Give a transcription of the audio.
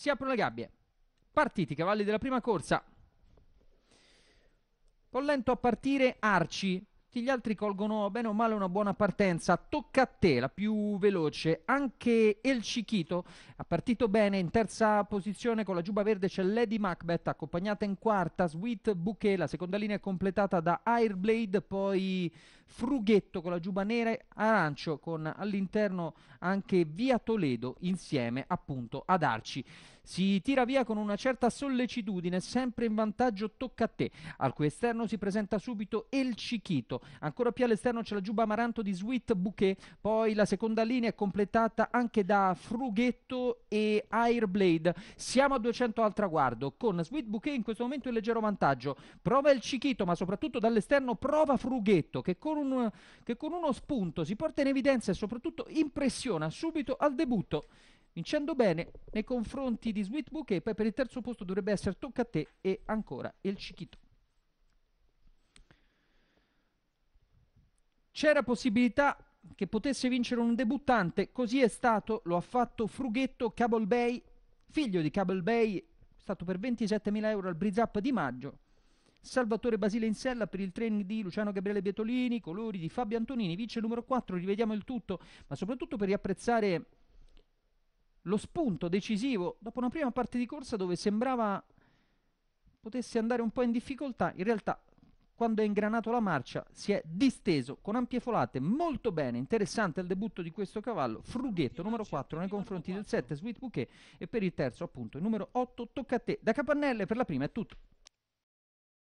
Si aprono le gabbie. Partiti, cavalli della prima corsa. Po' lento a partire Arci, tutti gli altri colgono bene o male una buona partenza. Tocca a te, la più veloce. Anche El Chiquito ha partito bene in terza posizione con la giuba verde c'è Lady Macbeth, accompagnata in quarta Sweet Bouquet. La seconda linea è completata da Airblade, poi Frughetto con la giuba nera e arancio con all'interno anche Via Toledo insieme appunto ad Arci. Si tira via con una certa sollecitudine, sempre in vantaggio tocca a te. Al cui esterno si presenta subito El Chiquito. Ancora più all'esterno c'è la Giuba Amaranto di Sweet Bouquet. Poi la seconda linea è completata anche da Frughetto e Airblade. Siamo a 200 al traguardo con Sweet Bouquet in questo momento in leggero vantaggio. Prova El Chiquito, ma soprattutto dall'esterno prova Frughetto che con, un, che con uno spunto si porta in evidenza e soprattutto impressiona subito al debutto vincendo bene nei confronti di Sweet Bouquet. Poi per il terzo posto dovrebbe essere tocca a te e ancora il Cichito. C'era possibilità che potesse vincere un debuttante, così è stato, lo ha fatto Frughetto Cable Bay, figlio di Cable Bay, stato per 27.000 euro al Brizap di maggio. Salvatore Basile in sella per il training di Luciano Gabriele Bietolini, colori di Fabio Antonini, vice numero 4, rivediamo il tutto, ma soprattutto per riapprezzare lo spunto decisivo dopo una prima parte di corsa dove sembrava potesse andare un po' in difficoltà, in realtà quando è ingranato la marcia si è disteso con ampie folate molto bene, interessante il debutto di questo cavallo, Frughetto numero 4 nei confronti del 7 Sweet Bouquet e per il terzo appunto il numero 8 tocca a te, da Capannelle per la prima è tutto.